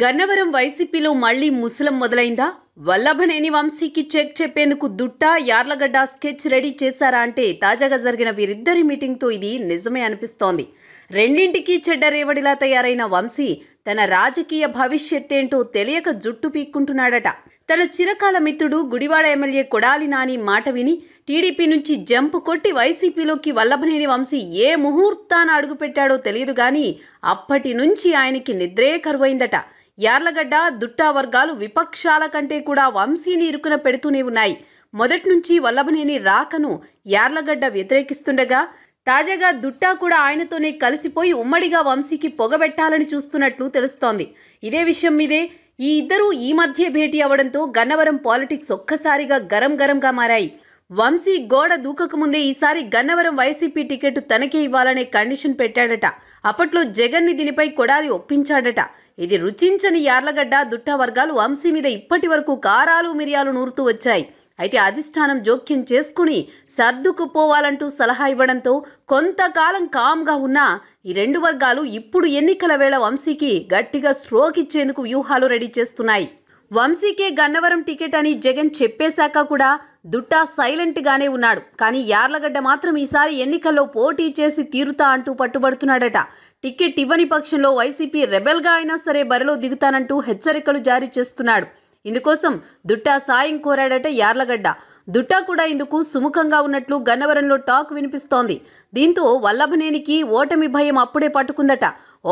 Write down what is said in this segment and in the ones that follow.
గన్నవరం వైసీపీలో మళ్లీ ముసలం మొదలైందా వల్లభనేని వంశీకి చెక్ చెప్పేందుకు దుట్ట యార్లగడ్డ స్కెచ్ రెడీ చేశారా అంటే తాజాగా జరిగిన వీరిద్దరి మీటింగ్తో ఇది నిజమే అనిపిస్తోంది రెండింటికి చెడ్డ రేవడిలా తయారైన వంశీ తన రాజకీయ భవిష్యత్ ఏంటో తెలియక జుట్టు పీక్కుంటున్నాడట తన చిరకాల మిత్రుడు గుడివాడ ఎమ్మెల్యే కొడాలి నాని మాట విని టీడీపీ నుంచి జంపు కొట్టి వైసీపీలోకి వల్లభనేని వంశీ ఏ ముహూర్తాన అడుగుపెట్టాడో తెలియదు కానీ అప్పటి నుంచి ఆయనకి నిద్రే కరువైందట యార్లగడ్డ దుట్టా వర్గాలు విపక్షాల కంటే కూడా వంశీని ఇరుకున పెడుతూనే ఉన్నాయి మొదటి నుంచి వల్లభనేని రాకను యార్లగడ్డ వ్యతిరేకిస్తుండగా తాజాగా దుట్టా కూడా ఆయనతోనే కలిసిపోయి ఉమ్మడిగా వంశీకి పొగబెట్టాలని చూస్తున్నట్లు తెలుస్తోంది ఇదే విషయం మీదే ఈ ఇద్దరూ ఈ మధ్య భేటీ అవడంతో గన్నవరం పాలిటిక్స్ ఒక్కసారిగా గరం గరంగా మారాయి వంశీ గోడ దూకకముందే ఈసారి గన్నవరం వైసీపీ టికెట్ తనకే ఇవ్వాలనే కండిషన్ పెట్టాడట అప్పట్లో జగన్ని దీనిపై కొడాలి ఒప్పించాడట ఇది రుచించని యార్లగడ్డ దుట్టా వర్గాలు వంశీ మీద ఇప్పటి వరకు కారాలు మిరియాలు నూరుతూ వచ్చాయి అయితే అధిష్టానం జోక్యం చేసుకుని సర్దుకుపోవాలంటూ సలహా ఇవ్వడంతో కొంతకాలం కామ్గా ఉన్న ఈ రెండు వర్గాలు ఇప్పుడు ఎన్నికల వేళ వంశీకి గట్టిగా స్ట్రోక్ ఇచ్చేందుకు వ్యూహాలు రెడీ చేస్తున్నాయి వంశీకే గన్నవరం టికెట్ అని జగన్ చెప్పేశాక కూడా దుట్టా సైలెంట్గానే ఉన్నాడు కానీ యార్లగడ్డ మాత్రం ఈసారి ఎన్నికల్లో పోటీ చేసి తీరుతా అంటూ పట్టుబడుతున్నాడట టికెట్ ఇవ్వని పక్షంలో వైసీపీ రెబెల్గా అయినా సరే బరిలో దిగుతానంటూ హెచ్చరికలు జారీ చేస్తున్నాడు ఇందుకోసం దుట్టా సాయం కోరాడట యార్లగడ్డ దుట్టా కూడా ఇందుకు సుముఖంగా ఉన్నట్లు గన్నవరంలో టాక్ వినిపిస్తోంది దీంతో వల్లభనేనికి ఓటమి భయం అప్పుడే పట్టుకుందట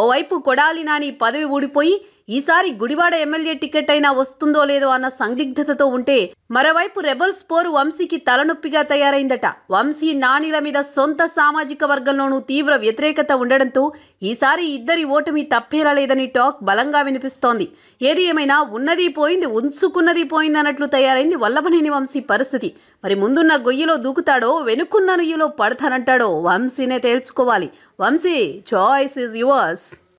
ఓవైపు కొడాలి నాని పదవి ఊడిపోయి ఈసారి గుడివాడ ఎమ్మెల్యే టికెట్ అయినా వస్తుందో లేదో అన్న సందిగ్ధతతో ఉంటే మరోవైపు రెబల్ స్పోర్ వంశీకి తలనొప్పిగా తయారైందట వంశీ నానిల మీద సొంత సామాజిక వర్గంలోనూ తీవ్ర వ్యతిరేకత ఉండడంతో ఈసారి ఇద్దరి ఓటమి తప్పేలా లేదని టాక్ బలంగా వినిపిస్తోంది ఏది ఏమైనా ఉన్నది పోయింది ఉంచుకున్నది పోయింది అన్నట్లు తయారైంది వల్లభనేని వంశీ పరిస్థితి మరి ముందున్న గొయ్యిలో దూకుతాడో వెనుకున్న నుయ్యిలో పడతానంటాడో వంశీనే తేల్చుకోవాలి వంశీ చాయిస్ ఇస్ యువర్స్